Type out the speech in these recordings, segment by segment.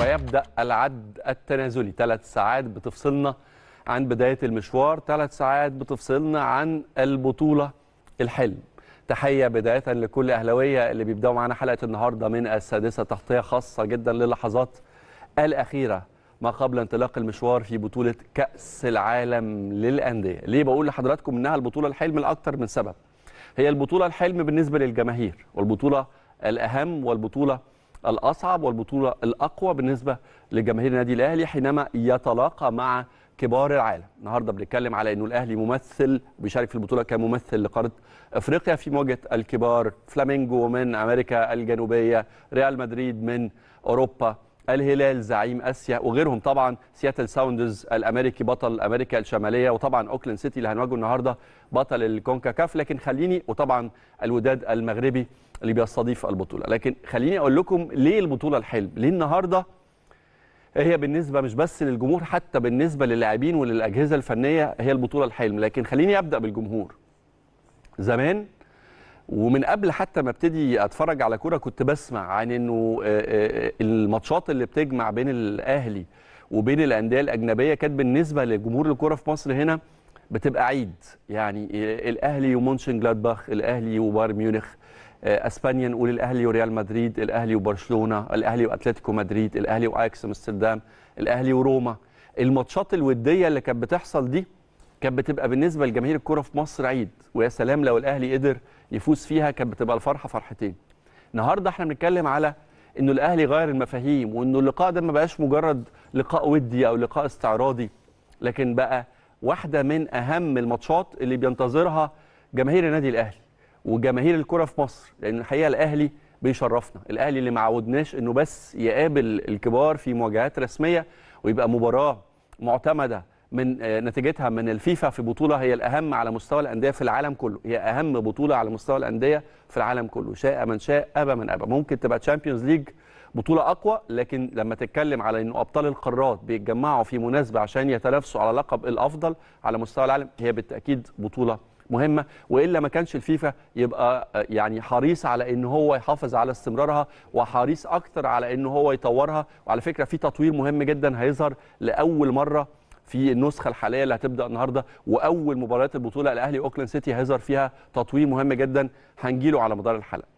ويبدأ العد التنازلي ثلاث ساعات بتفصلنا عن بداية المشوار ثلاث ساعات بتفصلنا عن البطولة الحلم تحية بداية لكل اهلاويه اللي بيبدأوا معانا حلقة النهاردة من السادسة تغطية خاصة جدا للحظات الأخيرة ما قبل انطلاق المشوار في بطولة كأس العالم للأندية ليه بقول لحضراتكم إنها البطولة الحلم الاكثر من سبب هي البطولة الحلم بالنسبة للجماهير والبطولة الأهم والبطولة الاصعب والبطوله الاقوى بالنسبه لجماهير النادي الاهلي حينما يتلاقى مع كبار العالم النهارده بنتكلم على انه الاهلي ممثل بيشارك في البطوله كممثل لقاره افريقيا في مواجهه الكبار فلامينجو من امريكا الجنوبيه ريال مدريد من اوروبا الهلال زعيم اسيا وغيرهم طبعا سياتل ساوندرز الامريكي بطل امريكا الشماليه وطبعا اوكلاند سيتي اللي هنواجهه النهارده بطل الكونكاكاف لكن خليني وطبعا الوداد المغربي اللي بيستضيف البطوله لكن خليني اقول لكم ليه البطوله الحلم ليه النهارده هي بالنسبه مش بس للجمهور حتى بالنسبه للاعبين وللاجهزه الفنيه هي البطوله الحلم لكن خليني ابدا بالجمهور زمان ومن قبل حتى ما ابتدي اتفرج على كوره كنت بسمع عن انه آه، آه، الماتشات اللي بتجمع بين الاهلي وبين الانديه الاجنبيه كانت بالنسبه لجمهور الكوره في مصر هنا بتبقى عيد يعني آه، الاهلي ومونشن جلادباخ الاهلي وبايرن ميونخ اسبانيا نقول الاهلي وريال مدريد الاهلي وبرشلونه الاهلي واتلتيكو مدريد الاهلي واياكس امستردام الاهلي وروما الماتشات الوديه اللي كانت بتحصل دي كانت بتبقى بالنسبه لجماهير الكوره في مصر عيد ويا سلام لو الاهلي قدر يفوز فيها كانت بتبقى الفرحه فرحتين النهارده احنا بنتكلم على انه الاهلي غير المفاهيم وانه اللقاء ده ما بقاش مجرد لقاء ودي او لقاء استعراضي لكن بقى واحده من اهم الماتشات اللي بينتظرها جماهير النادي الاهلي وجماهير الكره في مصر لان الحقيقه الاهلي بيشرفنا الاهلي اللي ما عودناش انه بس يقابل الكبار في مواجهات رسميه ويبقى مباراه معتمده من آه، نتيجتها من الفيفا في بطوله هي الاهم على مستوى الانديه في العالم كله هي اهم بطوله على مستوى الانديه في العالم كله شاء من شاء ابى من ابى ممكن تبقى تشامبيونز ليج بطوله اقوى لكن لما تتكلم على انه ابطال القارات بيتجمعوا في مناسبه عشان يتنافسوا على لقب الافضل على مستوى العالم هي بالتاكيد بطوله مهمه والا ما كانش الفيفا يبقى آه، يعني حريص على ان هو يحافظ على استمرارها وحريص اكتر على ان هو يطورها وعلى فكره في تطوير مهم جدا هيظهر لاول مره في النسخه الحاليه اللي هتبدا النهارده واول مباريات البطوله الاهلي اوكلاند سيتي هيظهر فيها تطوير مهم جدا هنجيله على مدار الحلقه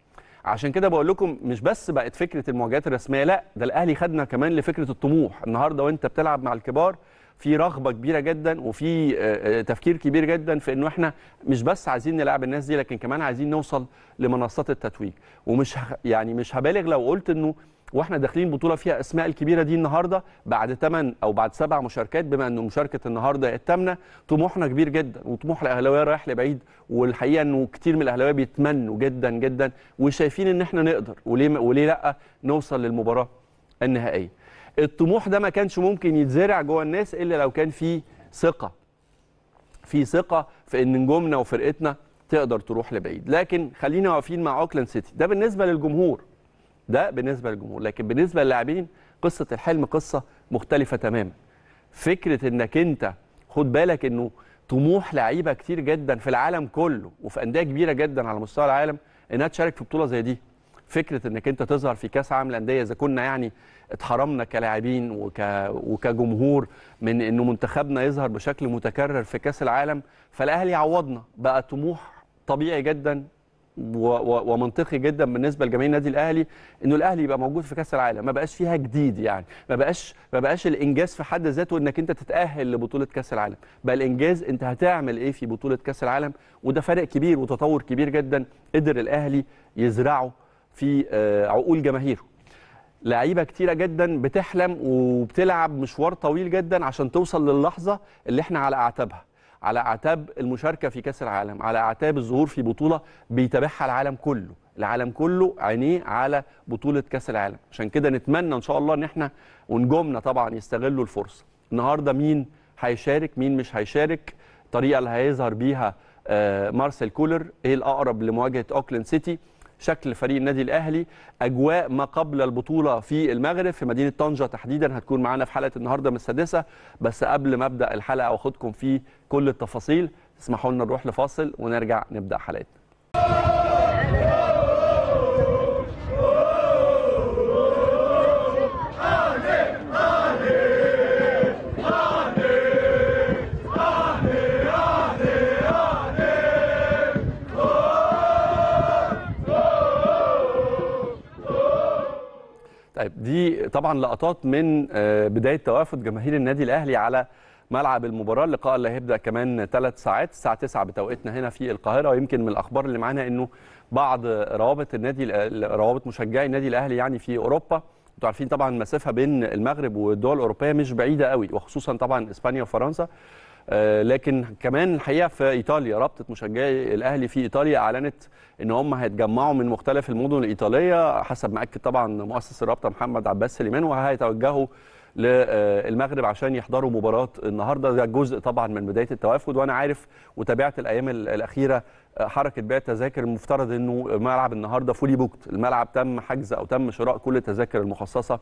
عشان كده بقول لكم مش بس بقت فكره المواجهات الرسميه لا ده الاهلي خدنا كمان لفكره الطموح النهارده وانت بتلعب مع الكبار في رغبه كبيره جدا وفي آه، آه، تفكير كبير جدا في انه احنا مش بس عايزين نلعب الناس دي لكن كمان عايزين نوصل لمنصات التتويج ومش يعني مش هبالغ لو قلت انه واحنا داخلين بطوله فيها اسماء الكبيره دي النهارده بعد 8 او بعد سبع مشاركات بما انه مشاركه النهارده الثامنه طموحنا كبير جدا وطموح الاهلاويه رايح لبعيد والحقيقه انه كتير من الاهلاويه بيتمنوا جدا جدا وشايفين ان احنا نقدر وليه وليه لا نوصل للمباراه النهائيه. الطموح ده ما كانش ممكن يتزرع جوه الناس الا لو كان في ثقه. في ثقه في ان نجومنا وفرقتنا تقدر تروح لبعيد، لكن خلينا واقفين مع اوكلاند سيتي، ده بالنسبه للجمهور. ده بالنسبه للجمهور لكن بالنسبه للاعبين قصه الحلم قصه مختلفه تماما فكره انك انت خد بالك انه طموح لعيبه كتير جدا في العالم كله وفي انديه كبيره جدا على مستوى العالم انها تشارك في بطوله زي دي فكره انك انت تظهر في كاس عالم الانديه اذا كنا يعني اتحرمنا كلاعبين وك... وكجمهور من انه منتخبنا يظهر بشكل متكرر في كاس العالم فالاهلي عوضنا بقى طموح طبيعي جدا ومنطقي جدا بالنسبه لجماهير النادي الاهلي انه الاهلي يبقى موجود في كاس العالم ما بقاش فيها جديد يعني ما بقاش ما بقاش الانجاز في حد ذاته انك انت تتاهل لبطوله كاس العالم بقى الانجاز انت هتعمل ايه في بطوله كاس العالم وده فرق كبير وتطور كبير جدا قدر الاهلي يزرعه في آه، عقول جماهيره لعيبه كتيره جدا بتحلم وبتلعب مشوار طويل جدا عشان توصل للحظه اللي احنا على اعتابها على اعتاب المشاركه في كاس العالم على اعتاب الظهور في بطوله بيتابعها العالم كله العالم كله عينيه على بطوله كاس العالم عشان كده نتمنى ان شاء الله ان احنا ونجومنا طبعا يستغلوا الفرصه النهارده مين هيشارك مين مش هيشارك الطريقه اللي هيظهر بيها آه، مارسيل كولر ايه الاقرب لمواجهه اوكلاند سيتي شكل فريق النادي الاهلي اجواء ما قبل البطوله في المغرب في مدينه طنجه تحديدا هتكون معانا في حلقه النهارده من السادسه بس قبل ما ابدا الحلقه واخدكم في كل التفاصيل اسمحوا لنا نروح لفاصل ونرجع نبدا حلقتنا طيب دي طبعا لقطات من آه، بدايه توافد جماهير النادي الاهلي على ملعب المباراه اللقاء اللي هيبدا كمان ثلاث ساعات الساعه 9 بتوقيتنا هنا في القاهره ويمكن من الاخبار اللي معانا انه بعض روابط النادي روابط مشجعي النادي الاهلي يعني في اوروبا انتوا عارفين طبعا المسافه بين المغرب والدول الاوروبيه مش بعيده قوي وخصوصا طبعا اسبانيا وفرنسا آه، لكن كمان الحقيقه في ايطاليا رابطه مشجعي الاهلي في ايطاليا اعلنت ان هم هيتجمعوا من مختلف المدن الايطاليه حسب ما اكد طبعا مؤسس الرابطه محمد عباس سليمان وهيتوجهوا للمغرب عشان يحضروا مباراه النهارده ده جزء طبعا من بدايه التوافد وانا عارف وتابعت الايام الاخيره آه، حركه بيع التذاكر المفترض انه ملعب النهارده فولي بوكت الملعب تم حجز او تم شراء كل التذاكر المخصصه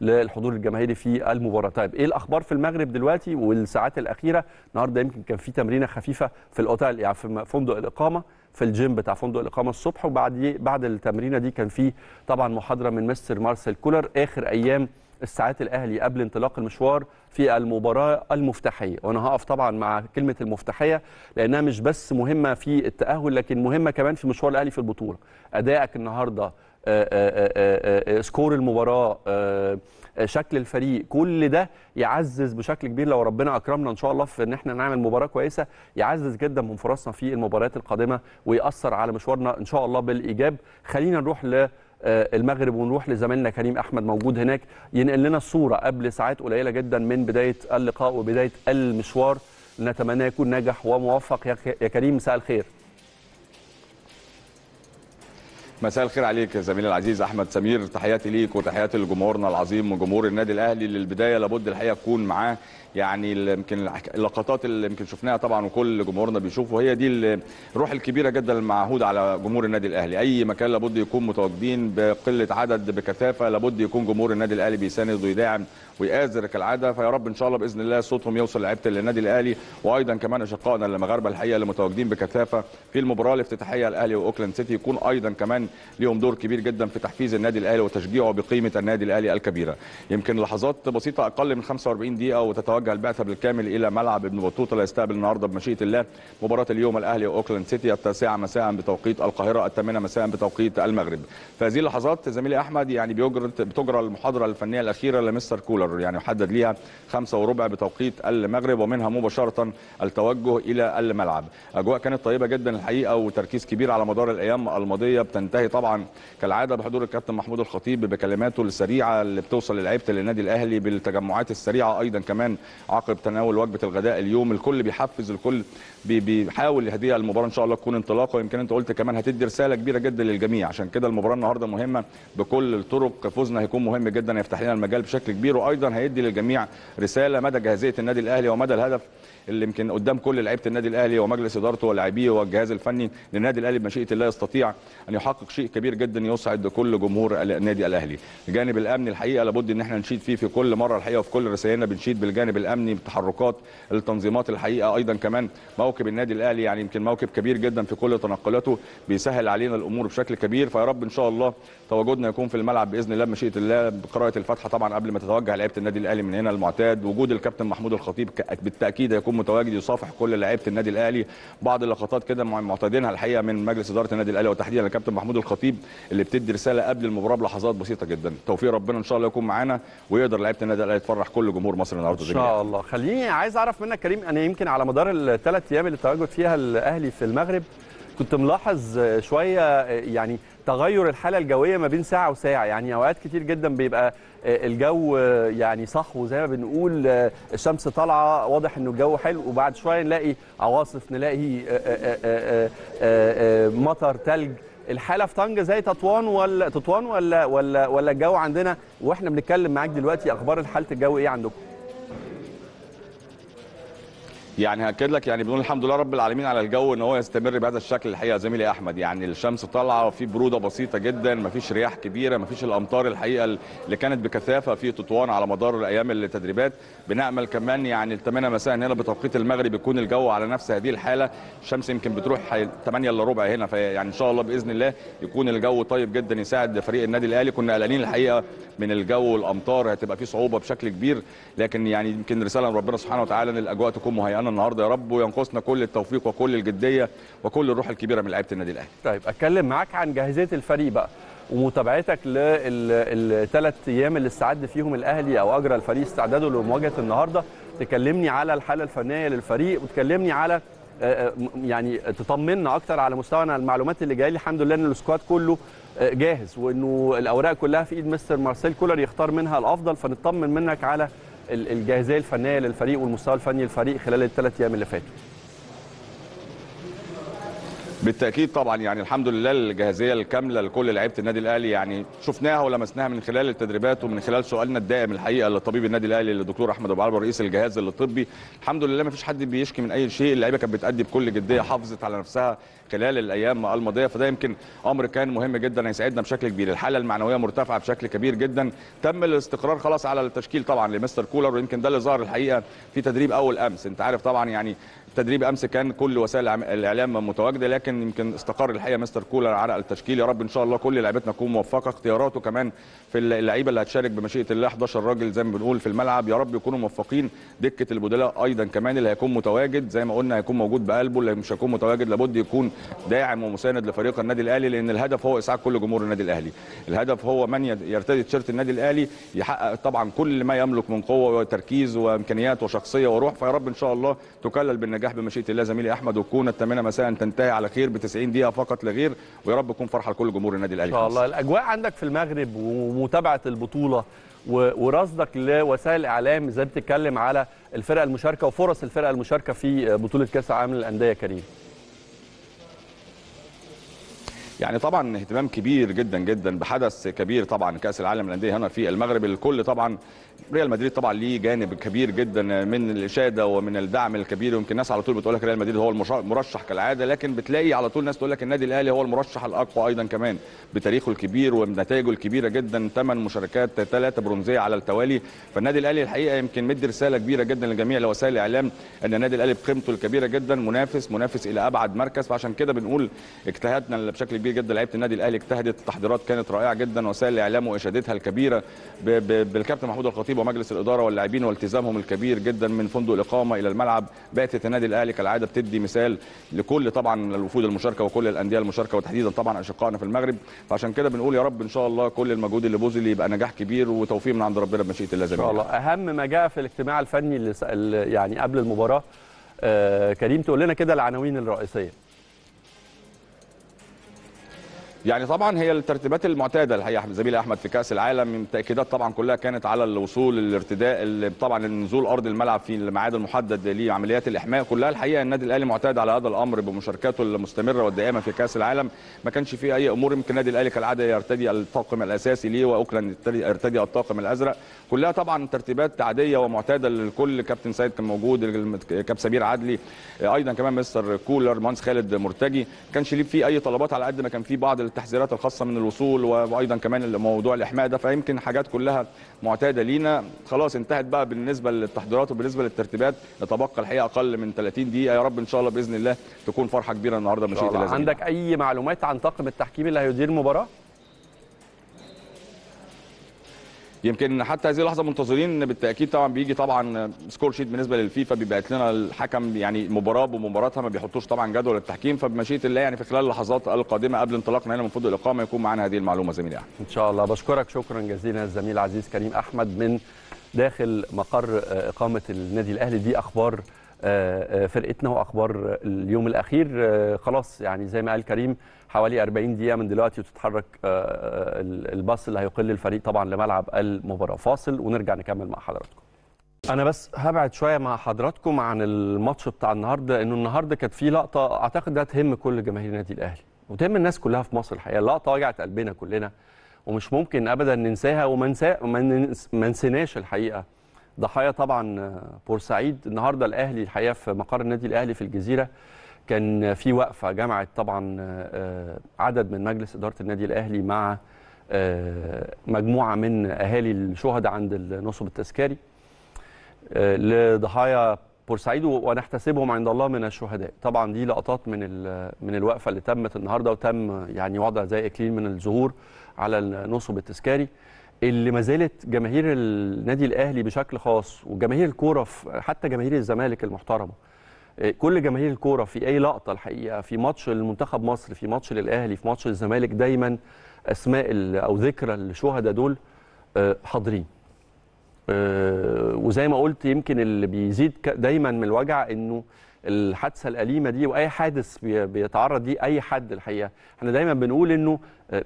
للحضور الجماهيري في المباراه طيب ايه الاخبار في المغرب دلوقتي والساعات الاخيره النهارده يمكن كان في تمرينه خفيفه في الاوتيل يعني في فندق الاقامه في الجيم بتاع فندق الاقامه الصبح وبعد بعد التمرينه دي كان في طبعا محاضره من مستر مارسيل كولر اخر ايام الساعات الاهلي قبل انطلاق المشوار في المباراه المفتاحيه وانا هقف طبعا مع كلمه المفتاحيه لانها مش بس مهمه في التاهل لكن مهمه كمان في مشوار الاهلي في البطوله ادائك النهارده آه، آه، آه، سكور المباراه شكل الفريق كل ده يعزز بشكل كبير لو ربنا اكرمنا ان شاء الله في ان احنا نعمل مباراه كويسه يعزز جدا من فرصنا في المباريات القادمه ويأثر على مشوارنا ان شاء الله بالايجاب خلينا نروح للمغرب ونروح لزميلنا كريم احمد موجود هناك ينقل لنا الصوره قبل ساعات قليله جدا من بدايه اللقاء وبدايه المشوار نتمنى يكون ناجح وموفق يا كريم مساء الخير مساء الخير عليك يا زميلي العزيز احمد سمير تحياتي ليك وتحياتي لجمهورنا العظيم وجمهور النادي الاهلي للبدايه لابد الحقيقه تكون معاه يعني يمكن اللقطات اللي يمكن شفناها طبعا وكل جمهورنا بيشوفه هي دي الروح الكبيره جدا المعهود على جمهور النادي الاهلي اي مكان لابد يكون متواجدين بقله عدد بكثافه لابد يكون جمهور النادي الاهلي بيساند ويداعم ويآزر كالعاده فيا رب ان شاء الله باذن الله صوتهم يوصل لعيبه النادي الاهلي وايضا كمان اشقائنا المغاربه الحقيقه اللي متواجدين بكثافه في المباراه الافتتاحيه الاهلي واوكلاند سيتي يكون ايضا كمان ليهم دور كبير جدا في تحفيز النادي الاهلي وتشجيعه بقيمه النادي الاهلي الكبيره يمكن لحظات بسيطه اقل من 45 دقيقه وتتوالى توجه البعثه بالكامل الى ملعب ابن بطوطه ليستقبل النهارده بمشيئه الله مباراه اليوم الاهلي واوكلاند سيتي التاسعه مساء بتوقيت القاهره الثامنه مساء بتوقيت المغرب في هذه اللحظات زميلي احمد يعني بيجرى بتجرى المحاضره الفنيه الاخيره لمستر كولر يعني يحدد ليها خمسة وربع بتوقيت المغرب ومنها مباشره التوجه الى الملعب اجواء كانت طيبه جدا الحقيقه وتركيز كبير على مدار الايام الماضيه بتنتهي طبعا كالعاده بحضور الكابتن محمود الخطيب بكلماته السريعه اللي بتوصل لعيبه النادي الاهلي بالتجمعات السريعه ايضا كمان عقب تناول وجبه الغداء اليوم الكل بيحفز الكل بيحاول يهديها المباراه ان شاء الله تكون انطلاقه يمكن انت قلت كمان هتدي رساله كبيره جدا للجميع عشان كده المباراه النهارده مهمه بكل الطرق فوزنا هيكون مهم جدا هيفتح لنا المجال بشكل كبير وايضا هيدي للجميع رساله مدى جاهزيه النادي الاهلي ومدى الهدف اللي يمكن قدام كل لعيبه النادي الاهلي ومجلس ادارته ولاعبيه والجهاز الفني للنادي الاهلي بمشيئه الله يستطيع ان يحقق شيء كبير جدا يسعد كل جمهور النادي الاهلي الجانب الامني الحقيقه لابد ان احنا نشيد فيه في كل مره الحقيقه وفي كل رسائلنا بنشيد بالجانب الامني بتحركات التنظيمات الحقيقه ايضا كمان موكب النادي الاهلي يعني يمكن موكب كبير جدا في كل تنقلاته بيسهل علينا الامور بشكل كبير فيا رب ان شاء الله تواجدنا يكون في الملعب باذن الله بمشيئه الله بقراءه الفاتحه طبعا قبل ما تتوجه لعيبه النادي الاهلي من هنا المعتاد وجود الكابتن محمود الخطيب بالتاكيد هيكون متواجد يصافح كل لعيبه النادي الاهلي بعض اللقطات كده معتادينها الحقيقه من مجلس اداره النادي الاهلي وتحديدا الكابتن محمود الخطيب اللي بتدي رساله قبل المباراه بلحظات بسيطه جدا توفيق ربنا ان شاء الله يكون معانا ويقدر لعيبه النادي الاهلي تفرح كل جمهور مصر النهارده ان شاء الله خليني عايز اعرف منك كريم انا يمكن على مدار الثلاث ايام اللي تواجد فيها الاهلي في المغرب كنت ملاحظ شويه يعني تغير الحاله الجويه ما بين ساعه وساعه يعني اوقات كتير جدا بيبقى آه، الجو آه، يعني صحو زي ما بنقول آه، الشمس طالعه واضح انه الجو حلو وبعد شويه نلاقي عواصف نلاقي مطر ثلج الحاله في طنجه زي تطوان ولا تطوان ولا ولا ولا الجو عندنا واحنا بنتكلم معاك دلوقتي اخبار حاله الجو ايه عندكم يعني هاكد لك يعني بنقول الحمد لله رب العالمين على الجو ان هو يستمر بهذا الشكل الحقيقه زميلي احمد يعني الشمس طالعه وفي بروده بسيطه جدا مفيش رياح كبيره مفيش الامطار الحقيقه اللي كانت بكثافه في تطوان على مدار ايام التدريبات بنامل كمان يعني 8 مساء هنا بتوقيت المغرب يكون الجو على نفس هذه الحاله الشمس يمكن بتروح 8 الا ربع هنا فيعني ان شاء الله باذن الله يكون الجو طيب جدا يساعد فريق النادي الاهلي كنا قلقانين الحقيقه من الجو والامطار هتبقى في صعوبه بشكل كبير لكن يعني يمكن رساله من ربنا سبحانه وتعالى ان الاجواء تكون مهيئه النهارده يا رب وينقصنا كل التوفيق وكل الجديه وكل الروح الكبيره من لعيبه النادي الاهلي. طيب اتكلم معاك عن جاهزيه الفريق بقى ومتابعتك للثلاث ايام اللي استعد فيهم الاهلي او اجرى الفريق استعداده لمواجهه النهارده تكلمني على الحاله الفنيه للفريق وتكلمني على آه، آه، يعني تطمنا اكتر على مستوى المعلومات اللي جايه لي الحمد لله ان السكواد كله آه، جاهز وانه الاوراق كلها في ايد مستر مارسيل كولر يختار منها الافضل فنطمن منك على الجاهزيه الفنيه للفريق والمستوى الفني للفريق خلال الثلاث ايام اللي فاتوا بالتاكيد طبعا يعني الحمد لله الجاهزيه الكامله لكل لعيبه النادي الاهلي يعني شفناها ولمسناها من خلال التدريبات ومن خلال سؤالنا الدائم الحقيقه لطبيب النادي الاهلي للدكتور احمد ابو علبه رئيس الجهاز الطبي الحمد لله ما فيش حد بيشكي من اي شيء اللعيبه كانت بتادي بكل جديه حافظت على نفسها خلال الايام الماضيه فده يمكن امر كان مهم جدا هيساعدنا بشكل كبير الحاله المعنويه مرتفعه بشكل كبير جدا تم الاستقرار خلاص على التشكيل طبعا لمستر كولر ويمكن ده اللي ظهر الحقيقه في تدريب اول امس انت عارف طبعا يعني تدريب امس كان كل وسائل الاعلام متواجده لكن يمكن استقر الحقيقه مستر كولر على التشكيل يا رب ان شاء الله كل لعيبتنا تكون موفقه اختياراته كمان في اللعيبه اللي هتشارك بمشيئه الله 11 راجل زي ما بنقول في الملعب يا رب يكونوا موفقين دكه البدلاء ايضا كمان اللي هيكون متواجد زي ما قلنا هيكون موجود بقلبه اللي مش هيكون متواجد لابد يكون داعم ومساند لفريق النادي الاهلي لان الهدف هو اسعاد كل جمهور النادي الاهلي الهدف هو من يرتدي تيشيرت النادي الاهلي يحقق طبعا كل ما يملك من قوه وتركيز وامكانيات وشخصيه وروح فيا رب ان شاء الله تكلل بالنجاح بمشيئه الله زميلي احمد وتكون الثامنه مساء تنتهي على خير ب 90 دقيقه فقط لا غير ويا رب تكون فرحه لكل جمهور النادي الاهلي ان شاء الله الاجواء عندك في المغرب ومتابعه البطوله ورصدك لوسائل الاعلام ازاي بتتكلم على الفرقه المشاركه وفرص الفرقه المشاركه في بطوله كاس العالم للانديه كريم يعني طبعا اهتمام كبير جدا جدا بحدث كبير طبعا كاس العالم للانديه هنا في المغرب الكل طبعا ريال مدريد طبعا ليه جانب كبير جدا من الاشاده ومن الدعم الكبير ويمكن الناس على طول بتقول لك ريال مدريد هو المرشح كالعاده لكن بتلاقي على طول ناس تقول لك النادي الاهلي هو المرشح الاقوى ايضا كمان بتاريخه الكبير ونتائجه الكبيره جدا ثمان مشاركات ثلاثه برونزيه على التوالي فالنادي الاهلي الحقيقه يمكن مدي رساله كبيره جدا لجميع وسائل الاعلام ان النادي الاهلي بقيمته الكبيره جدا منافس منافس الى ابعد مركز فعشان كده بنقول اجتهدنا بشكل كبير جدا لعيبه النادي الاهلي اجتهدت التحضيرات كانت رائعه جدا وسائل الاعلام واشادتها الكبيره بالكابتن محمود الخطيب الخطيب ومجلس الاداره واللاعبين والتزامهم الكبير جدا من فندق الاقامه الى الملعب باتت النادي الاهلي كالعاده بتدي مثال لكل طبعا الوفود المشاركه وكل الانديه المشاركه وتحديدا طبعا اشقائنا في المغرب فعشان كده بنقول يا رب ان شاء الله كل المجهود اللي بذل يبقى نجاح كبير وتوفيق من عند ربنا بمشيئه الله زي ما ان شاء الله اهم ما جاء في الاجتماع الفني اللي يعني قبل المباراه آه كريم تقول لنا كده العناوين الرئيسيه يعني طبعا هي الترتيبات المعتاده الحقيقه زميلي احمد في كاس العالم التاكيدات طبعا كلها كانت على الوصول الارتداء طبعا النزول ارض الملعب في الميعاد المحدد لعمليات الاحماء كلها الحقيقه النادي الاهلي معتاد على هذا الامر بمشاركاته المستمره والدائمه في كاس العالم ما كانش في اي امور يمكن النادي الاهلي كالعاده يرتدي الطاقم الاساسي ليه واوكلاند يرتدي الطاقم الازرق كلها طبعا ترتيبات عاديه ومعتاده للكل كابتن سيد كان موجود كابتن سمير عدلي ايضا كمان مستر كولر مانس خالد مرتجي كانش ليه في اي طلبات على قد ما كان في بعض التحذيرات الخاصه من الوصول وايضا كمان موضوع الاحماء ده فيمكن حاجات كلها معتاده لينا خلاص انتهت بقى بالنسبه للتحضيرات وبالنسبه للترتيبات نتبقى الحقيقه اقل من 30 دقيقه يا رب ان شاء الله باذن الله تكون فرحه كبيره النهارده مشيت لازم عندك اي معلومات عن طاقم التحكيم اللي هيدير المباراه يمكن حتى هذه اللحظه منتظرين بالتاكيد طبعا بيجي طبعا سكور شيت بالنسبه للفيفا بيبعت لنا الحكم يعني مباراه بمباراتها ما بيحطوش طبعا جدول التحكيم فبمشيئه الله يعني في خلال اللحظات القادمه قبل انطلاقنا هنا من فندق الاقامه يكون معانا هذه المعلومه زميلي احمد. ان شاء الله بشكرك شكرا جزيلا الزميل العزيز كريم احمد من داخل مقر آه، اقامه النادي الاهلي دي اخبار آه، آه، فرقتنا واخبار اليوم الاخير خلاص يعني زي ما قال كريم حوالي 40 دقيقه من دلوقتي وتتحرك آه، آه، الباص اللي هيقل الفريق طبعا لملعب المباراه فاصل ونرجع نكمل مع حضراتكم انا بس هبعد شويه مع حضراتكم عن الماتش بتاع النهارده انه النهارده كانت في لقطه اعتقد ده تهم كل جماهير النادي الاهلي وتهم الناس كلها في مصر الحقيقه اللقطة وجعت قلبنا كلنا ومش ممكن ابدا ننساها وما ننسيناش الحقيقه ضحايا طبعا بورسعيد النهارده الاهلي الحقيقه في مقر النادي الاهلي في الجزيره كان في وقفه جمعت طبعا آه، آه، عدد من مجلس اداره النادي الاهلي مع آه، مجموعه من اهالي الشهداء عند النصب التذكاري لضحايا بورسعيد ونحتسبهم عند الله من الشهداء طبعا دي لقطات من من الوقفه اللي تمت النهارده وتم يعني وضع زي اكليل من الزهور على النصب التذكاري اللي ما زالت جماهير النادي الاهلي بشكل خاص وجماهير الكوره حتى جماهير الزمالك المحترمه كل جماهير الكوره في اي لقطه الحقيقه في ماتش المنتخب مصر في ماتش للاهلي في ماتش الزمالك دايما اسماء او ذكرى الشهداء دول آه، حاضرين آه، وزي ما قلت يمكن اللي بيزيد دايما من الوجع انه الحادثه الاليمه دي واي حادث بيتعرض ليه اي حد الحقيقه احنا دايما بنقول انه آه،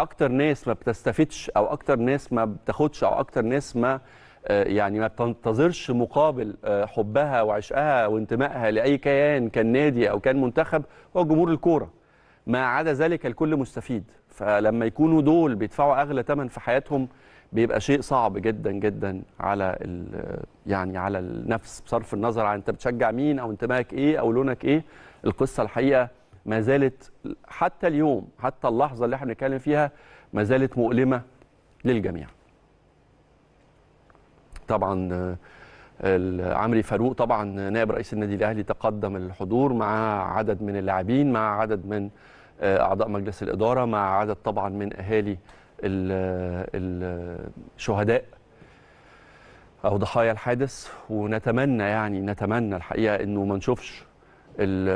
اكتر ناس ما بتستفدش او اكتر ناس ما بتاخدش او اكتر ناس ما آه، يعني ما بتنتظرش مقابل آه، حبها وعشقها وانتمائها لاي كيان كان نادي او كان منتخب هو جمهور الكوره ما عدا ذلك الكل مستفيد فلما يكونوا دول بيدفعوا اغلى ثمن في حياتهم بيبقى شيء صعب جدا جدا على يعني على النفس بصرف النظر عن انت بتشجع مين او انتمائك ايه او لونك ايه القصه الحقيقه ما زالت حتى اليوم حتى اللحظه اللي احنا بنتكلم فيها ما زالت مؤلمه للجميع طبعا عمري فاروق طبعا نائب رئيس النادي الاهلي تقدم الحضور مع عدد من اللاعبين مع عدد من آه، اعضاء مجلس الاداره مع عدد طبعا من اهالي الشهداء او ضحايا الحادث ونتمنى يعني نتمنى الحقيقه انه ما نشوفش الـ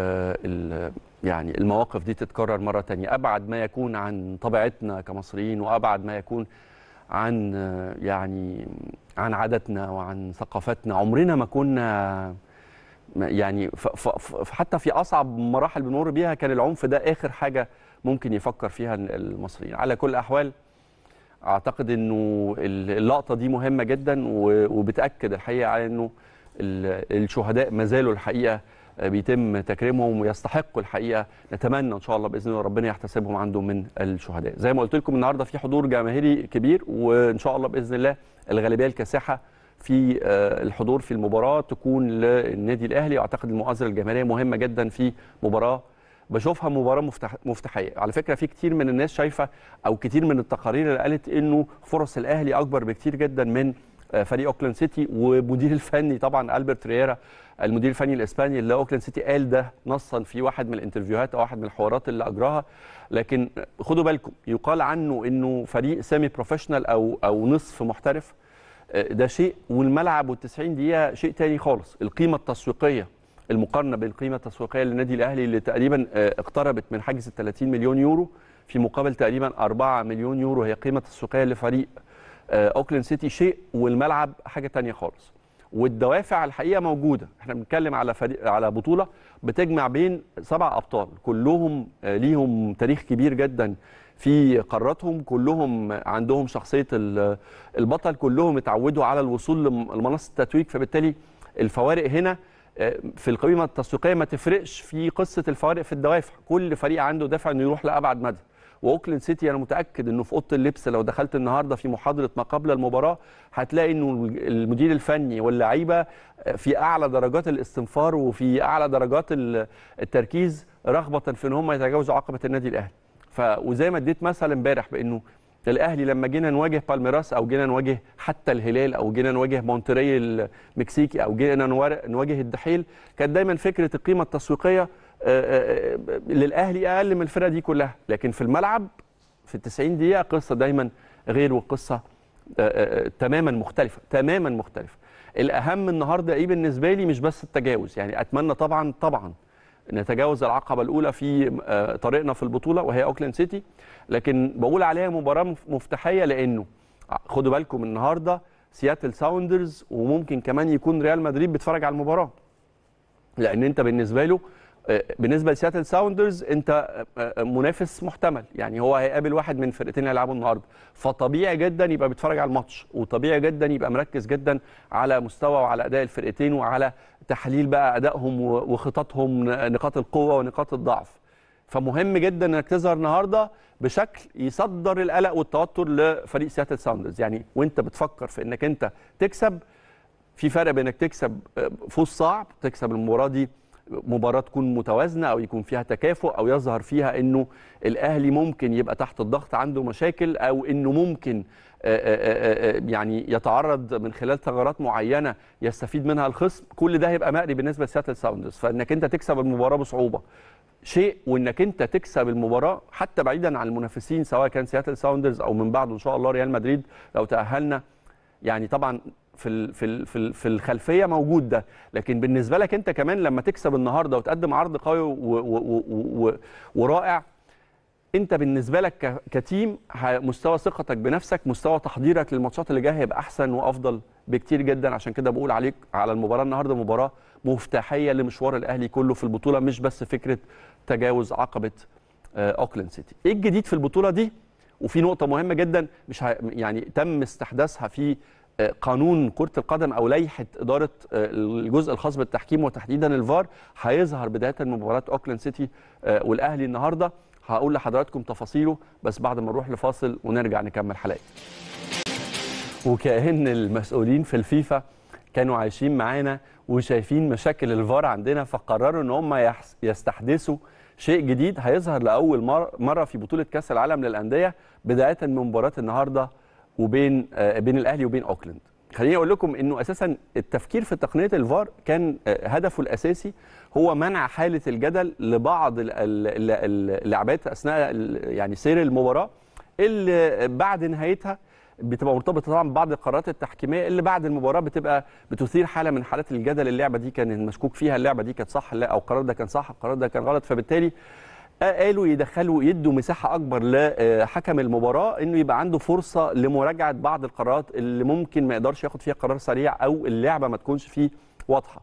الـ يعني المواقف دي تتكرر مره ثانيه ابعد ما يكون عن طبيعتنا كمصريين وابعد ما يكون عن يعني عن عاداتنا وعن ثقافتنا عمرنا ما كنا يعني حتى في اصعب مراحل بنمر بيها كان العنف ده اخر حاجه ممكن يفكر فيها المصريين على كل الاحوال اعتقد انه اللقطه دي مهمه جدا وبتاكد الحقيقه على انه الشهداء ما زالوا الحقيقه بيتم تكريمهم ويستحقوا الحقيقه نتمنى ان شاء الله باذن الله ربنا يحتسبهم عنده من الشهداء زي ما قلت لكم النهارده في حضور جماهيري كبير وان شاء الله باذن الله الغالبيه الكاسحه في آه، الحضور في المباراه تكون للنادي الاهلي واعتقد المؤازره الجماهيريه مهمه جدا في مباراه بشوفها مباراه مفتاحيه على فكره في كتير من الناس شايفه او كتير من التقارير اللي قالت انه فرص الاهلي اكبر بكتير جدا من فريق اوكلاند سيتي ومدير الفني طبعا البرت ريرا المدير الفني الاسباني اللي اوكلاند سيتي قال ده نصا في واحد من الانترفيوهات او واحد من الحوارات اللي اجراها لكن خدوا بالكم يقال عنه انه فريق سيمي بروفيشنال او او نصف محترف آه، ده شيء والملعب وال90 دقيقه شيء تاني خالص القيمه التسويقيه المقارنه بين القيمه التسويقيه للنادي الاهلي اللي تقريبا آه، اقتربت من حجز ال 30 مليون يورو في مقابل تقريبا 4 مليون يورو هي قيمه تسويقيه لفريق اوكلاند آه، سيتي شيء والملعب حاجه ثانيه خالص والدوافع الحقيقه موجوده احنا بنتكلم على فريق على بطوله بتجمع بين سبع ابطال كلهم آه، ليهم تاريخ كبير جدا في قاراتهم كلهم عندهم شخصيه البطل كلهم اتعودوا على الوصول لمنصه التتويج فبالتالي الفوارق هنا آه، في القيمه التسويقيه ما تفرقش في قصه الفوارق في الدوافع كل فريق عنده دافع انه يروح لابعد مدى واوكلاند سيتي انا متاكد انه في اوضه اللبس لو دخلت النهارده في محاضره ما قبل المباراه هتلاقي انه المدير الفني واللعيبه في اعلى درجات الاستنفار وفي اعلى درجات التركيز رغبه في ان هم يتجاوزوا عقبه النادي الاهلي ف وزي ما اديت مثل امبارح بانه الاهلي لما جينا نواجه بالميراس او جينا نواجه حتى الهلال او جينا نواجه مونتري المكسيكي او جينا نواجه الدحيل كانت دايما فكره القيمه التسويقيه آه، آه، آه، للاهلي اقل من الفرقه دي كلها لكن في الملعب في ال 90 دقيقه قصه دايما غير وقصه تماما مختلفه تماما مختلفه الاهم النهارده ايه بالنسبه لي مش بس التجاوز يعني اتمنى طبعا طبعا نتجاوز العقبه الاولى في طريقنا في البطوله وهي اوكلاند سيتي لكن بقول عليها مباراه مفتاحيه لانه خدوا بالكم النهارده سياتل ساوندرز وممكن كمان يكون ريال مدريد بيتفرج على المباراه لان انت بالنسبه له آه، بالنسبه لسياتل ساوندرز انت آه، آه، منافس محتمل يعني هو هيقابل واحد من فرقتين اللي هيلعبوا النهارده فطبيعي جدا يبقى بيتفرج على الماتش وطبيعي جدا يبقى مركز جدا على مستوى وعلى اداء الفرقتين وعلى تحليل بقى ادائهم وخططهم نقاط القوه ونقاط الضعف فمهم جدا انك تظهر النهارده بشكل يصدر القلق والتوتر لفريق سياتل ساوندرز يعني وانت بتفكر في انك انت تكسب في فرق بين انك تكسب فوز صعب تكسب المباراه دي مباراه تكون متوازنه او يكون فيها تكافؤ او يظهر فيها انه الاهلي ممكن يبقى تحت الضغط عنده مشاكل او انه ممكن آه، آه، آه، يعني يتعرض من خلال ثغرات معينه يستفيد منها الخصم كل ده هيبقى مقري بالنسبه لسياتل ساوندرز فانك انت تكسب المباراه بصعوبه شيء وانك انت تكسب المباراه حتى بعيدا عن المنافسين سواء كان سياتل ساوندرز او من بعده ان شاء الله ريال مدريد لو تاهلنا يعني طبعا في في في في الخلفيه موجود ده لكن بالنسبه لك انت كمان لما تكسب النهارده وتقدم عرض قوي و و و ورائع انت بالنسبه لك كتيم مستوى ثقتك بنفسك مستوى تحضيرك للماتشات اللي جايه هيبقى احسن وافضل بكتير جدا عشان كده بقول عليك على المباراه النهارده مباراه مفتاحيه لمشوار الاهلي كله في البطوله مش بس فكره تجاوز عقبه آه، اوكلاند سيتي ايه الجديد في البطوله دي وفي نقطه مهمه جدا مش يعني تم استحداثها في قانون كرة القدم أو لائحة إدارة آه، الجزء الخاص بالتحكيم وتحديدا الفار هيظهر بداية من مباراة أوكلاند سيتي آه، والأهلي النهاردة هقول لحضراتكم تفاصيله بس بعد ما نروح لفاصل ونرجع نكمل حلقة وكأن المسؤولين في الفيفا كانوا عايشين معانا وشايفين مشاكل الفار عندنا فقرروا ان هم يستحدثوا شيء جديد هيظهر لاول مره في بطوله كاس العالم للانديه بدايه من مباراه النهارده وبين آه، بين الاهلي وبين اوكلاند خليني اقول لكم انه اساسا التفكير في تقنيه الفار كان آه، هدفه الاساسي هو منع حاله الجدل لبعض اللاعبات اثناء يعني سير المباراه اللي بعد نهايتها بتبقى مرتبطه طبعا ببعض القرارات التحكيميه اللي بعد المباراه بتبقى بتثير حاله من حالات الجدل اللعبه دي كان المشكوك فيها اللعبه دي كانت صح لا او القرار ده كان صح القرار ده كان غلط فبالتالي آه، قالوا يدخلوا يدوا مساحه اكبر لحكم المباراه انه يبقى عنده فرصه لمراجعه بعض القرارات اللي ممكن ما يقدرش ياخد فيها قرار سريع او اللعبه ما تكونش فيه واضحه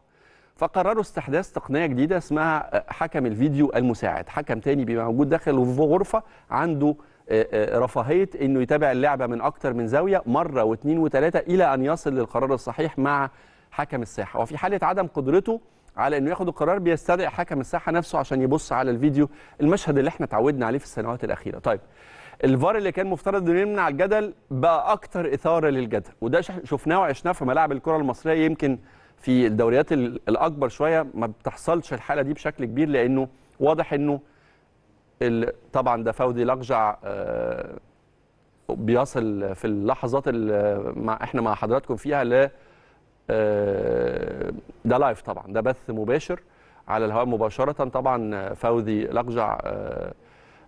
فقرروا استحداث تقنيه جديده اسمها حكم الفيديو المساعد حكم تاني بيبقى موجود داخل غرفه عنده آه، آه، رفاهيه انه يتابع اللعبه من اكتر من زاويه مره واثنين وثلاثه الى ان يصل للقرار الصحيح مع حكم الساحه وفي حاله عدم قدرته على انه ياخد القرار بيستدعي حكم الساحه نفسه عشان يبص على الفيديو المشهد اللي احنا اتعودنا عليه في السنوات الاخيره طيب الفار اللي كان مفترض انه يمنع الجدل بقى اكتر اثاره للجدل وده شفناه وعشناه في ملاعب الكره المصريه يمكن في الدوريات الاكبر شويه ما بتحصلش الحاله دي بشكل كبير لانه واضح انه طبعا ده فودي لقجع آه، بيصل في اللحظات اللي احنا مع حضراتكم فيها آه، ده لايف طبعا ده بث مباشر على الهواء مباشره طبعا فوزي لقجع آه،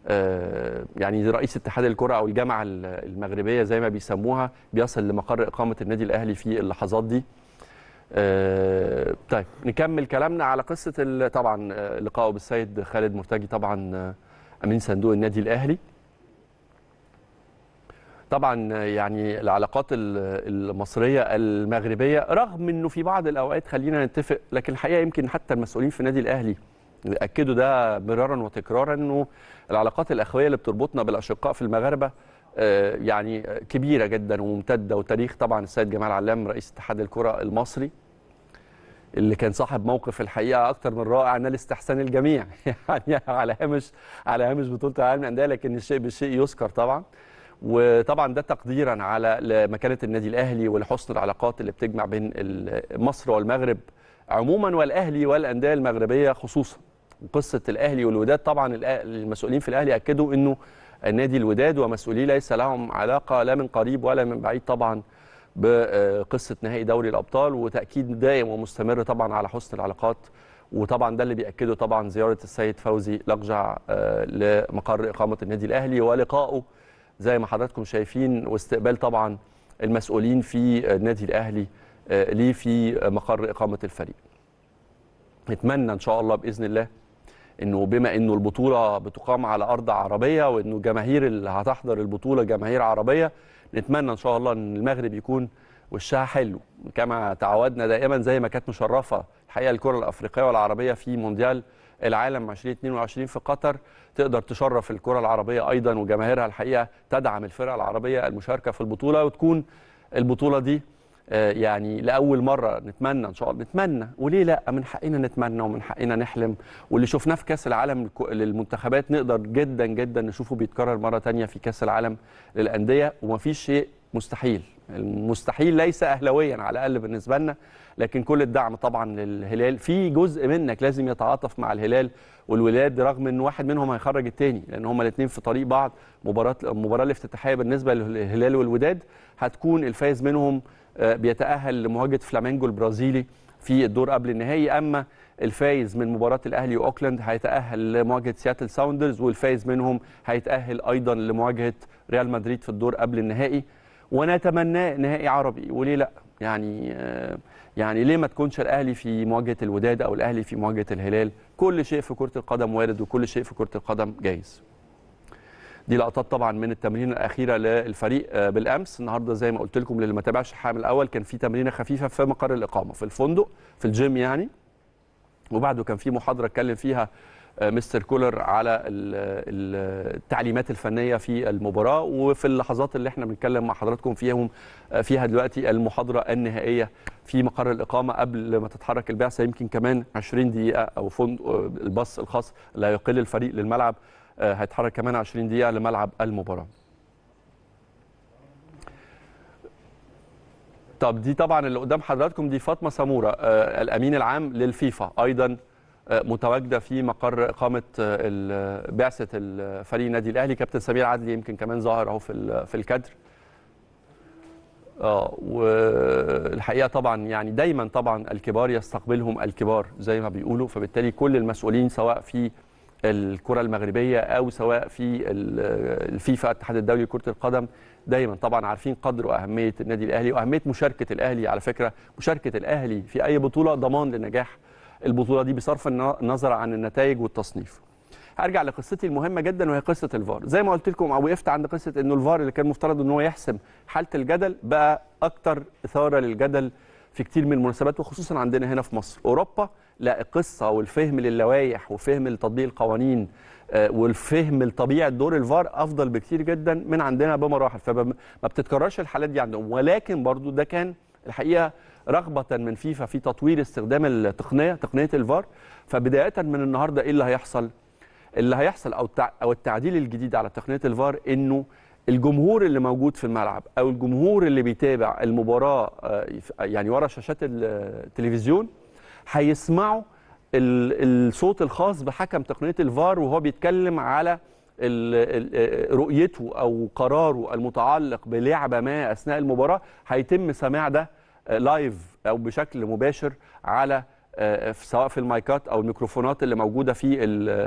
آه، يعني رئيس اتحاد الكره او الجامعه المغربيه زي ما بيسموها بيصل لمقر اقامه النادي الاهلي في اللحظات دي طيب نكمل كلامنا على قصه طبعا لقائه بالسيد خالد مرتجي طبعا امين صندوق النادي الاهلي طبعا يعني العلاقات المصريه المغربيه رغم انه في بعض الاوقات خلينا نتفق لكن الحقيقه يمكن حتى المسؤولين في النادي الاهلي اكدوا ده مرارا وتكرارا انه العلاقات الاخويه اللي بتربطنا بالاشقاء في المغاربه آه، يعني كبيره جدا وممتده وتاريخ طبعا السيد جمال علام رئيس اتحاد الكره المصري اللي كان صاحب موقف الحقيقه اكتر من رائع نال استحسان الجميع يعني على هامش على هامش بطوله العالم للانديه لكن الشيء بالشيء يذكر طبعا وطبعا ده تقديرا على مكانه النادي الاهلي ولحسن العلاقات اللي بتجمع بين مصر والمغرب عموما والاهلي والانديه المغربيه خصوصا قصه الاهلي والوداد طبعا المسؤولين في الاهلي اكدوا انه النادي الوداد ومسؤوليه ليس لهم علاقه لا من قريب ولا من بعيد طبعا بقصه نهائي دوري الابطال وتاكيد دائم ومستمر طبعا على حسن العلاقات وطبعا ده اللي بياكده طبعا زياره السيد فوزي لقجع آه، لمقر اقامه النادي الاهلي ولقائه زي ما حضراتكم شايفين واستقبال طبعا المسؤولين في النادي الاهلي آه، ليه في مقر اقامه الفريق. نتمنى ان شاء الله باذن الله انه بما انه البطوله بتقام على ارض عربيه وانه الجماهير اللي هتحضر البطوله جماهير عربيه نتمنى ان شاء الله ان المغرب يكون وشها حلو كما تعودنا دائما زي ما كانت مشرفه الحقيقه الكره الافريقيه والعربيه في مونديال العالم 2022 في قطر تقدر تشرف الكره العربيه ايضا وجماهيرها الحقيقه تدعم الفرق العربيه المشاركه في البطوله وتكون البطوله دي آه، يعني لاول مره نتمنى ان شاء الله نتمنى وليه لا من حقنا نتمنى ومن حقنا نحلم واللي شفناه في كاس العالم للمنتخبات نقدر جدا جدا نشوفه بيتكرر مره ثانيه في كاس العالم للانديه ومفيش شيء مستحيل المستحيل ليس اهلاويا على الاقل بالنسبه لنا لكن كل الدعم طبعا للهلال في جزء منك لازم يتعاطف مع الهلال والولاد رغم ان واحد منهم هيخرج الثاني لان هما الاثنين في طريق بعض مباراه المباراه الافتتاحيه بالنسبه للهلال والوداد هتكون الفائز منهم آه، بيتاهل لمواجهه فلامينجو البرازيلي في الدور قبل النهائي اما الفايز من مباراه الاهلي واوكلاند هيتاهل لمواجهه سياتل ساوندرز والفايز منهم هيتاهل ايضا لمواجهه ريال مدريد في الدور قبل النهائي ونتمناه نهائي عربي وليه لا يعني آه، يعني ليه ما تكونش الاهلي في مواجهه الوداد او الاهلي في مواجهه الهلال كل شيء في كره القدم وارد وكل شيء في كره القدم جايز دي لقطات طبعا من التمرين الاخيره للفريق آه، بالامس النهارده زي ما قلت لكم للي ما تابعش الحام الاول كان في تمرينه خفيفه في مقر الاقامه في الفندق في الجيم يعني وبعده كان في محاضره اتكلم فيها آه، مستر كولر على التعليمات الفنيه في المباراه وفي اللحظات اللي احنا بنتكلم مع حضراتكم فيهم آه، فيها دلوقتي المحاضره النهائيه في مقر الاقامه قبل ما تتحرك البعثه يمكن كمان 20 دقيقه او فندق آه، الباص الخاص لا يقل الفريق للملعب هيتحرك كمان 20 دقيقه لملعب المباراه طب دي طبعا اللي قدام حضراتكم دي فاطمه سموره الامين العام للفيفا ايضا متواجده في مقر اقامه بعثه فريق النادي الاهلي كابتن سمير عدلي يمكن كمان ظاهر اهو في في الكادر اه والحقيقه طبعا يعني دايما طبعا الكبار يستقبلهم الكبار زي ما بيقولوا فبالتالي كل المسؤولين سواء في الكره المغربيه او سواء في الفيفا الاتحاد الدولي لكره القدم دايما طبعا عارفين قدر واهميه النادي الاهلي واهميه مشاركه الاهلي على فكره مشاركه الاهلي في اي بطوله ضمان لنجاح البطوله دي بصرف النظر عن النتائج والتصنيف هرجع لقصتي المهمه جدا وهي قصه الفار زي ما قلت لكم او وقفت عند قصه انه الفار اللي كان مفترض ان هو يحسم حاله الجدل بقى اكتر اثاره للجدل في كتير من المناسبات وخصوصا عندنا هنا في مصر اوروبا لا القصه والفهم للوائح وفهم لتطبيق القوانين آه، والفهم لطبيعه دور الفار افضل بكتير جدا من عندنا بمراحل فما بتتكررش الحالات دي عندهم ولكن برضو ده كان الحقيقه رغبه من فيفا في تطوير استخدام التقنيه تقنيه الفار فبدايه من النهارده ايه اللي هيحصل؟ اللي هيحصل او او التعديل الجديد على تقنيه الفار انه الجمهور اللي موجود في الملعب او الجمهور اللي بيتابع المباراه آه، يعني ورا شاشات التلفزيون هيسمعوا الصوت الخاص بحكم تقنيه الفار وهو بيتكلم على آه، رؤيته او قراره المتعلق بلعبه ما اثناء المباراه هيتم سماع ده لايف او بشكل مباشر على آه، آه، سواء في المايكات او الميكروفونات اللي موجوده في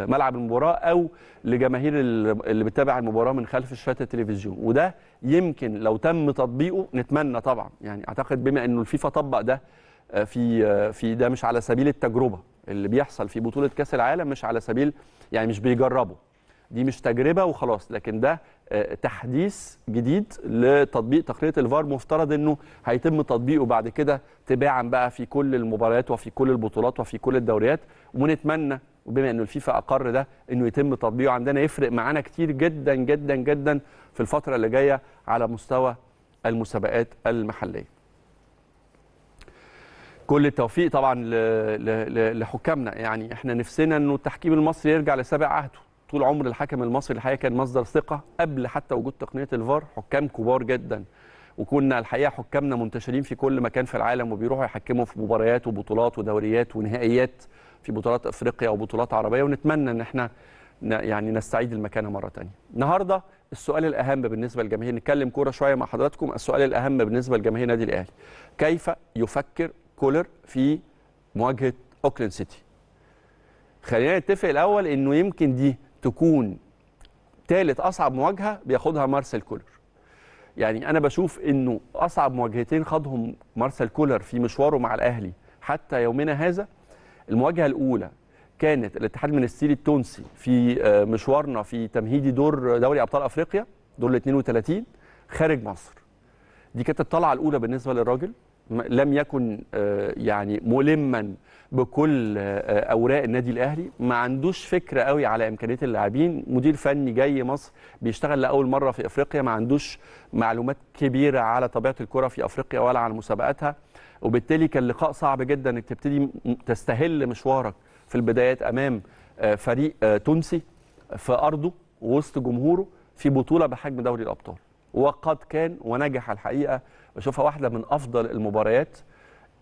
ملعب المباراه او لجماهير اللي بتتابع المباراه من خلف شاشات التلفزيون وده يمكن لو تم تطبيقه نتمنى طبعا يعني اعتقد بما انه الفيفا طبق ده آه، في في ده مش على سبيل التجربه اللي بيحصل في بطوله كاس العالم مش على سبيل يعني مش بيجربوا دي مش تجربه وخلاص لكن ده آه، تحديث جديد لتطبيق تقنيه الفار مفترض انه هيتم تطبيقه بعد كده تباعا بقى في كل المباريات وفي كل البطولات وفي كل الدوريات ونتمنى وبما انه الفيفا اقر ده انه يتم تطبيقه عندنا يفرق معانا كتير جدا جدا جدا في الفتره اللي جايه على مستوى المسابقات المحليه كل التوفيق طبعا لحكامنا يعني احنا نفسنا انه التحكيم المصري يرجع لسابق عهده طول عمر الحكم المصري الحقيقه كان مصدر ثقه قبل حتى وجود تقنيه الفار حكام كبار جدا وكنا الحقيقه حكامنا منتشرين في كل مكان في العالم وبيروحوا يحكموا في مباريات وبطولات ودوريات ونهائيات في بطولات افريقيا وبطولات عربيه ونتمنى ان احنا يعني نستعيد المكانه مره ثانيه. النهارده السؤال الاهم بالنسبه للجماهير نتكلم كوره شويه مع حضراتكم السؤال الاهم بالنسبه لجماهير النادي الاهلي كيف يفكر كولر في مواجهه اوكلاند سيتي؟ خلينا نتفق الاول انه يمكن دي تكون ثالث اصعب مواجهه بياخدها مارسيل كولر يعني انا بشوف انه اصعب مواجهتين خاضهم مارسيل كولر في مشواره مع الاهلي حتى يومنا هذا المواجهه الاولى كانت الاتحاد المنستيري التونسي في آه، مشوارنا في تمهيدي دور دوري ابطال افريقيا دور ال 32 خارج مصر دي كانت الطلعه الاولى بالنسبه للراجل لم يكن آه، يعني ملما بكل آه، آه، اوراق النادي الاهلي ما عندوش فكره قوي على امكانيه اللاعبين مدير فني جاي مصر بيشتغل لاول مره في افريقيا ما عندوش معلومات كبيره على طبيعه الكره في افريقيا ولا على مسابقاتها وبالتالي كان لقاء صعب جدا انك تبتدي تستهل مشوارك في البدايات امام فريق تونسي في ارضه وسط جمهوره في بطوله بحجم دوري الابطال وقد كان ونجح الحقيقه بشوفها واحده من افضل المباريات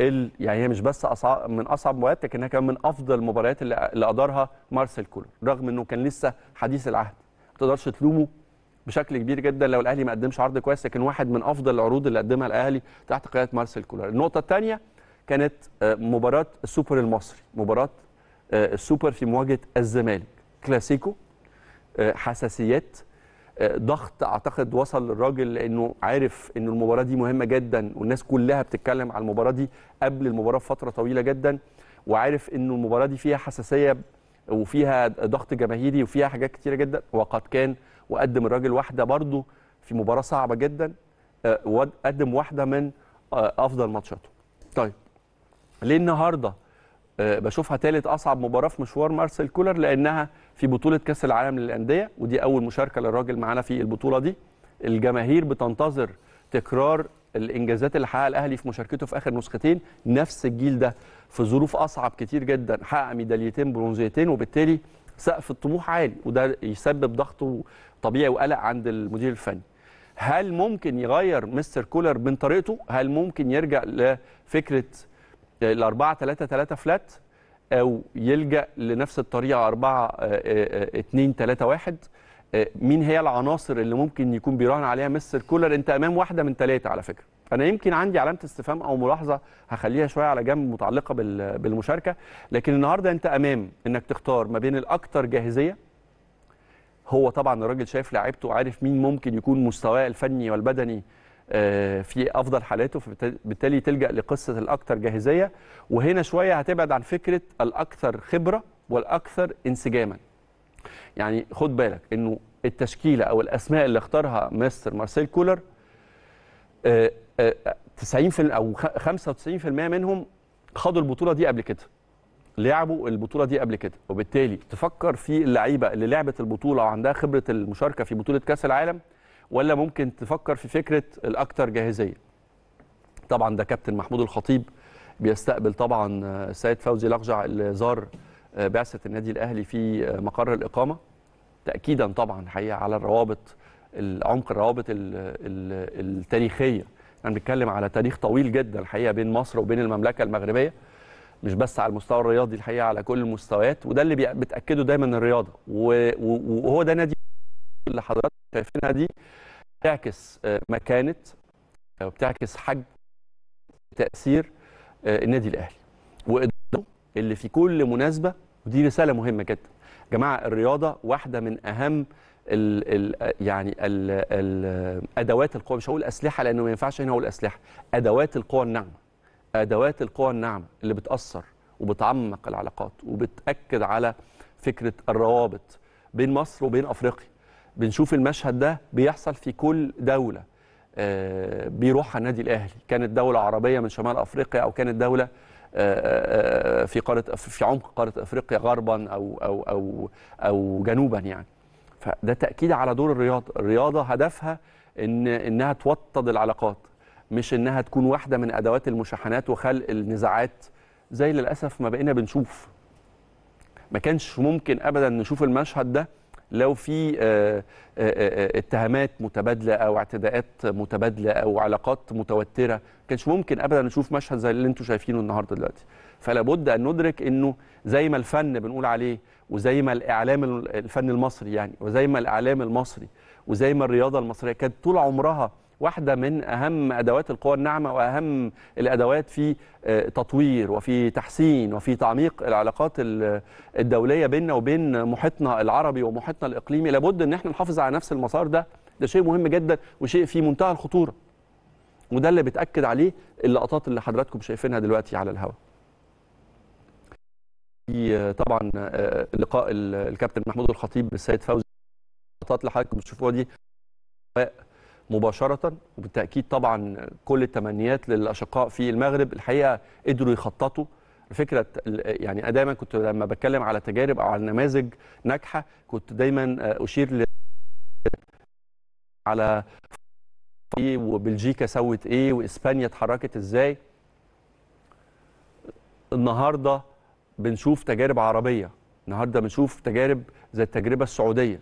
ال... يعني هي مش بس أصعب من اصعب مباريات لكنها كمان من افضل المباريات اللي, اللي ادارها مارسيل كولر رغم انه كان لسه حديث العهد ما تقدرش تلومه بشكل كبير جدا لو الاهلي ما قدمش عرض كويس لكن واحد من افضل العروض اللي قدمها الاهلي تحت قياده مارسيل كولر النقطه الثانيه كانت آه، مباراه السوبر المصري مباراه آه، السوبر في مواجهه الزمالك كلاسيكو آه، حساسيات ضغط اعتقد وصل للراجل لانه عارف ان المباراه دي مهمه جدا والناس كلها بتتكلم على المباراه دي قبل المباراه بفتره طويله جدا وعارف ان المباراه دي فيها حساسيه وفيها ضغط جماهيري وفيها حاجات كتيره جدا وقد كان وقدم الراجل واحده برضه في مباراه صعبه جدا آه، وقدم واحده من آه، افضل ماتشاته. طيب ليه النهارده آه، بشوفها ثالث اصعب مباراه في مشوار مارسيل كولر لانها في بطوله كاس العالم للانديه ودي اول مشاركه للراجل معانا في البطوله دي الجماهير بتنتظر تكرار الانجازات اللي حققها الاهلي في مشاركته في اخر نسختين نفس الجيل ده في ظروف اصعب كتير جدا حقق ميداليتين برونزيتين وبالتالي سقف الطموح عالي وده يسبب ضغط طبيعي وقلق عند المدير الفني هل ممكن يغير مستر كولر من طريقته هل ممكن يرجع لفكره الأربعة ثلاثة ثلاثة فلات او يلجا لنفس الطريقه 4 2 3 1 مين هي العناصر اللي ممكن يكون بيراهن عليها مستر كولر انت امام واحده من ثلاثه على فكره انا يمكن عندي علامه استفهام او ملاحظه هخليها شويه على جنب متعلقه بالمشاركه لكن النهارده انت امام انك تختار ما بين الاكثر جاهزيه هو طبعا الراجل شايف لعيبته وعارف مين ممكن يكون مستواه الفني والبدني آه، في افضل حالاته فبالتالي تلجا لقصه الاكثر جاهزيه وهنا شويه هتبعد عن فكره الاكثر خبره والاكثر انسجاما يعني خد بالك انه التشكيله او الاسماء اللي اختارها مستر مارسيل كولر 90 آه، آه، او 95% منهم خدوا البطوله دي قبل كده لعبوا البطوله دي قبل كده وبالتالي تفكر في اللعيبه اللي لعبت البطوله وعندها خبره المشاركه في بطوله كاس العالم ولا ممكن تفكر في فكره الاكثر جاهزيه طبعا ده كابتن محمود الخطيب بيستقبل طبعا آه، السيد فوزي لقجع اللي زار آه، بعثه النادي الاهلي في آه، مقر الاقامه تاكيدا طبعا حقيقه على الروابط عمق الروابط التاريخيه احنا يعني بنتكلم على تاريخ طويل جدا الحقيقه بين مصر وبين المملكه المغربيه مش بس على المستوى الرياضي الحقيقه على كل المستويات وده اللي بتاكده دايما الرياضه وهو ده نادي اللي حضراتكم شايفينها دي بتعكس آه، مكانه وبتعكس حجم تاثير آه، النادي الاهلي وادارته اللي في كل مناسبه ودي رساله مهمه جدا جماعه الرياضه واحده من اهم الـ الـ يعني الـ الـ ادوات القوى مش هقول اسلحه لانه ما ينفعش هنا اقول اسلحه ادوات القوى الناعمه ادوات القوى الناعمه اللي بتاثر وبتعمق العلاقات وبتاكد على فكره الروابط بين مصر وبين افريقيا بنشوف المشهد ده بيحصل في كل دوله آه، بيروحها النادي الاهلي كانت دوله عربيه من شمال افريقيا او كانت دوله آه، آه، في قاره في عمق قاره افريقيا غربا او او او او جنوبا يعني فده تاكيد على دور الرياضه الرياضه هدفها ان انها توطد العلاقات مش انها تكون واحده من ادوات المشاحنات وخلق النزاعات زي للاسف ما بقينا بنشوف ما كانش ممكن ابدا نشوف المشهد ده لو في آه، آه، آه، اتهامات متبادله او اعتداءات متبادله او علاقات متوتره كانش ممكن ابدا نشوف مشهد زي اللي انتم شايفينه النهارده دلوقتي فلا بد ان ندرك انه زي ما الفن بنقول عليه وزي ما الاعلام الفن المصري يعني وزي ما الاعلام المصري وزي ما الرياضه المصريه كانت طول عمرها واحدة من أهم أدوات القوى الناعمة وأهم الأدوات في آه، تطوير وفي تحسين وفي تعميق العلاقات الدولية بيننا وبين محيطنا العربي ومحيطنا الإقليمي لابد أن احنا نحافظ على نفس المسار ده ده شيء مهم جدا وشيء في منتهى الخطورة وده اللي بتأكد عليه اللقطات اللي حضراتكم شايفينها دلوقتي على الهواء آه، طبعا آه، لقاء الكابتن محمود الخطيب بالسيد فوزي اللقطات اللي حضراتكم بتشوفوها دي مباشره وبالتاكيد طبعا كل التمنيات للاشقاء في المغرب الحقيقه قدروا يخططوا فكره يعني انا دايما كنت لما بتكلم على تجارب او على نماذج ناجحه كنت دايما اشير ل... على إيه وبلجيكا سوت ايه واسبانيا اتحركت ازاي النهارده بنشوف تجارب عربيه النهارده بنشوف تجارب زي التجربه السعوديه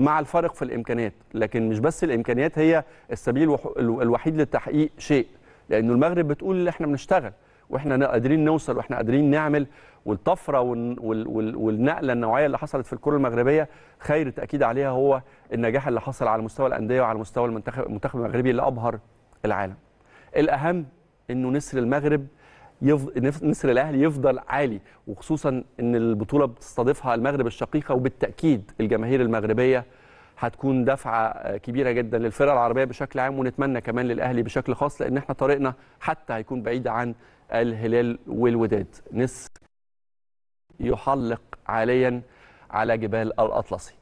مع الفارق في الامكانيات لكن مش بس الامكانيات هي السبيل الوحيد لتحقيق شيء لانه المغرب بتقول احنا بنشتغل واحنا قادرين نوصل واحنا قادرين نعمل والطفره والنقله النوعيه اللي حصلت في الكره المغربيه خير تاكيد عليها هو النجاح اللي حصل على مستوى الانديه وعلى مستوى المنتخب المنتخب المغربي اللي ابهر العالم. الاهم انه نسر المغرب نسر الاهلي يفضل عالي وخصوصا ان البطوله بتستضيفها المغرب الشقيقه وبالتاكيد الجماهير المغربيه هتكون دفعه كبيره جدا للفرق العربيه بشكل عام ونتمنى كمان للاهلي بشكل خاص لان احنا طريقنا حتى هيكون بعيد عن الهلال والوداد نسر يحلق عاليا على جبال الاطلسي